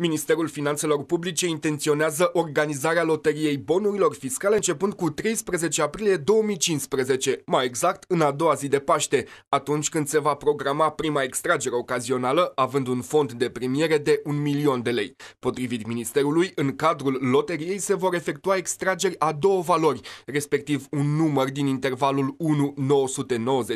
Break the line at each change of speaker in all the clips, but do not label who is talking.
Ministerul Finanțelor Publice intenționează organizarea loteriei bonurilor fiscale începând cu 13 aprilie 2015, mai exact în a doua zi de Paște, atunci când se va programa prima extragere ocazională, având un fond de premiere de un milion de lei. Potrivit Ministerului, în cadrul loteriei se vor efectua extrageri a două valori, respectiv un număr din intervalul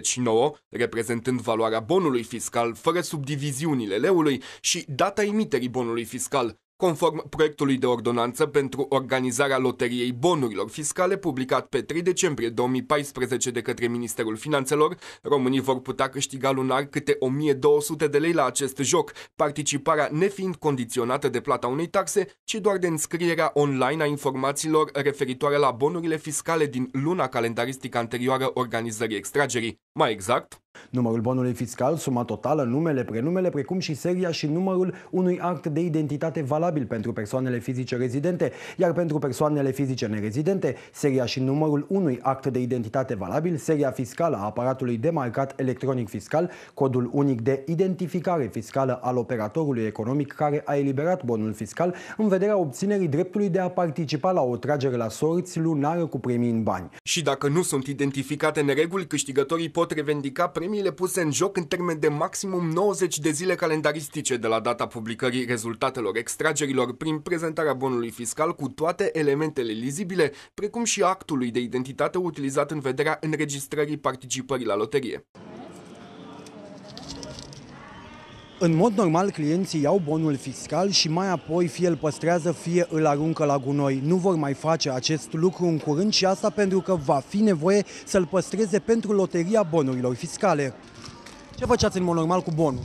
1-999, reprezentând valoarea bonului fiscal fără subdiviziunile leului și data emiterii bonului fiscal, conform proiectului de ordonanță pentru organizarea loteriei bonurilor fiscale publicat pe 3 decembrie 2014 de către Ministerul Finanțelor, românii vor putea câștiga lunar câte 1200 de lei la acest joc, participarea nefiind condiționată de plata unei taxe, ci doar de înscrierea online a informațiilor referitoare la bonurile fiscale din luna calendaristică anterioară organizării extragerii. Mai exact,
numărul bonului fiscal, suma totală, numele, prenumele, precum și seria și numărul unui act de identitate valabil pentru persoanele fizice rezidente, iar pentru persoanele fizice nerezidente, seria și numărul unui act de identitate valabil, seria fiscală a aparatului demarcat electronic fiscal, codul unic de identificare fiscală al operatorului economic care a eliberat bonul fiscal în vederea obținerii dreptului de a participa la o tragere la sorți lunară cu premii în bani.
Și dacă nu sunt identificate reguli, câștigătorii pot revendica premii premiile puse în joc în termen de maximum 90 de zile calendaristice de la data publicării rezultatelor extragerilor prin prezentarea bonului fiscal cu toate elementele lizibile, precum și actului de identitate utilizat în vederea înregistrării participării la loterie.
În mod normal, clienții iau bonul fiscal și mai apoi fie îl păstrează, fie îl aruncă la gunoi. Nu vor mai face acest lucru în curând și asta pentru că va fi nevoie să-l păstreze pentru loteria bonurilor fiscale. Ce făceați în mod normal cu bonul?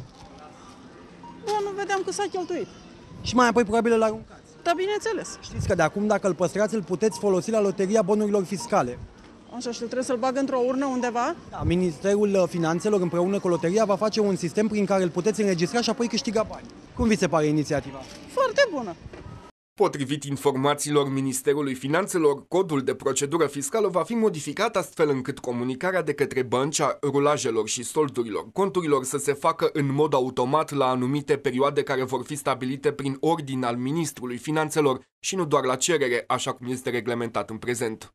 Bonul vedeam că s-a cheltuit. Și mai apoi probabil îl aruncați. Da, bineînțeles. Știți că de acum, dacă îl păstrați, îl puteți folosi la loteria bonurilor fiscale. Așa și trebuie să-l bagă într-o urnă undeva? Da, Ministerul uh, Finanțelor împreună cu loteria va face un sistem prin care îl puteți înregistra și apoi câștiga bani. Cum vi se pare inițiativa?
Foarte bună! Potrivit informațiilor Ministerului Finanțelor, codul de procedură fiscală va fi modificat astfel încât comunicarea de către bănci a rulajelor și soldurilor conturilor să se facă în mod automat la anumite perioade care vor fi stabilite prin ordin al Ministrului Finanțelor și nu doar la cerere, așa cum este reglementat în prezent.